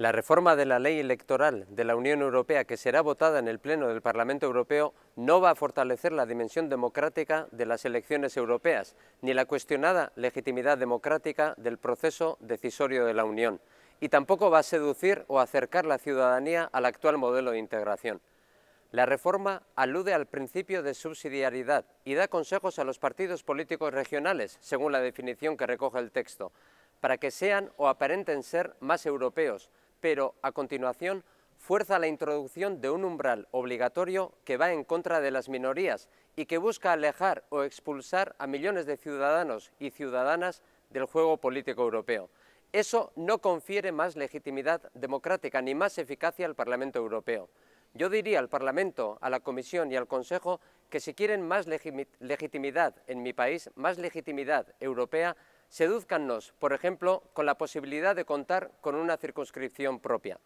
La reforma de la ley electoral de la Unión Europea que será votada en el Pleno del Parlamento Europeo no va a fortalecer la dimensión democrática de las elecciones europeas ni la cuestionada legitimidad democrática del proceso decisorio de la Unión y tampoco va a seducir o acercar la ciudadanía al actual modelo de integración. La reforma alude al principio de subsidiariedad y da consejos a los partidos políticos regionales, según la definición que recoge el texto, para que sean o aparenten ser más europeos, pero a continuación fuerza la introducción de un umbral obligatorio que va en contra de las minorías y que busca alejar o expulsar a millones de ciudadanos y ciudadanas del juego político europeo. Eso no confiere más legitimidad democrática ni más eficacia al Parlamento Europeo. Yo diría al Parlamento, a la Comisión y al Consejo que si quieren más legitimidad en mi país, más legitimidad europea, sedúzcannos, por ejemplo, con la posibilidad de contar con una circunscripción propia.